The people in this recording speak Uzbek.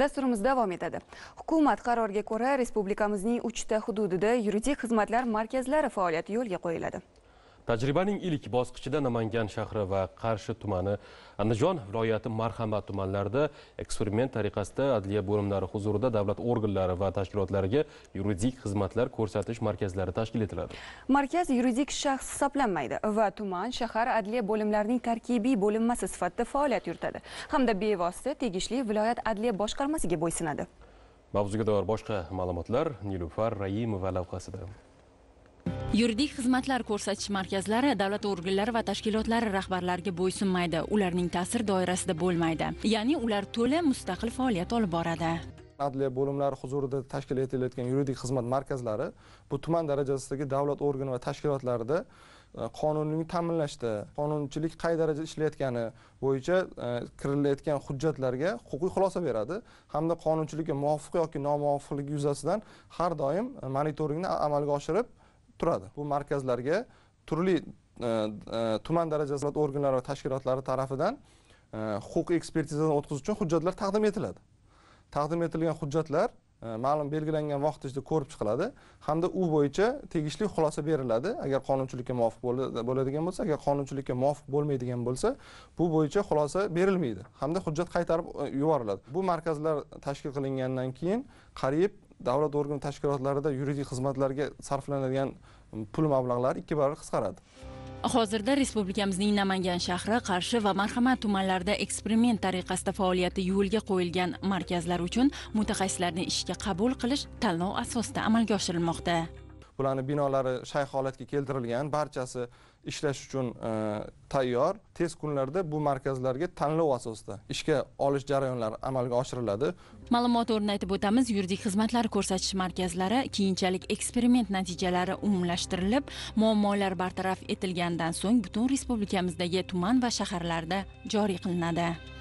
Dasturimiz davom etadi. Hukumat qaroriga ko'ra, respublikamizning 3 ta hududida yuridik xizmatlar markazlari faoliyati yo'lga qo'yiladi. Tajribaning ilk bosqichida Namangan shahri va Qarshi tumani, Andijon viloyati Marhamat tumanlarida eksperiment tariqasida adliya bo'limlari huzurida davlat organlari va tashkilotlariga yuridik xizmatlar ko'rsatish markazlari tashkil etiladi. Markaz yuridik shaxs hisoblanmaydi va tuman, shahar adliya bo'limlarining tarkibiy bo'linmasi sifatida faoliyat yuritadi hamda bevosita tegishli viloyat adliya boshqarmasiga bo'ysunadi. Mavzuga doir boshqa ma'lumotlar Nilufar Raimova lavhasida. yuridik xizmatlar ko'rsatish markazlari davlat organlari va tashkilotlari rahbarlariga bo'ysunmaydi ularning ta'sir doirasida bo'lmaydi ya'ni ular to'la mustaqil faoliyat olib boradi adliya bo'limlari huzurida tashkil etilayotgan yuridik xizmat markazlari bu tuman darajasidagi davlat organi va tashkilotlarida e, qonuniylikni ta'minlashda qonunchilik qay darajada ishlayotgani bo'yicha e, kirilayotgan hujjatlarga huquqiy xulosa beradi hamda qonunchilikka muvofiq yoki nomuvofiqligi yuzasidan har doim monitoringni amalga oshirib turadi bu markazlarga turli e, e, tuman darajasi organlari va tashkilotlari tarafidan e, huquqiy ekspertizadan o'tkazish uchun hujjatlar taqdim etiladi taqdim etilgan hujjatlar ma'lum belgilangan vaqt ichida ko'rib chiqiladi hamda u bo'yicha tegishli xulosa beriladi agar qonunchilikka muvofiq bo'ladigan bo'lsa agar qonunchilikka muvofiq bo'lmaydigan bo'lsa bu bo'yicha xulosa berilmaydi hamda hujjat qaytarib yuboriladi bu markazlar tashkil qilingandan keyin qariyb davlat organ tashkilotlarida yuridik xizmatlarga sarflanadigan um, pul mablag'lari ikki barobar qisqaradi hozirda respublikamizning namangan shahri qarshi va marhamat tumanlarida eksperiment tariqasida faoliyati yo'lga qo'yilgan markazlar uchun mutaxassislarni ishga qabul qilish tanlov asosida amalga oshirilmoqda bularni binolari shay holatga keltirilgan barchasi ishlash uchun e, tayyor tez kunlarda bu markazlarga tanlov asosida ishga olish jarayonlari amalga oshiriladi ma'lumot o'rnida aytib o'tamiz yuridik xizmatlar ko'rsatish markazlari keyinchalik eksperiment natijalari umumlashtirilib muammolar bartaraf etilgandan so'ng butun respublikamizdagi tuman va shaharlarda joriy qilinadi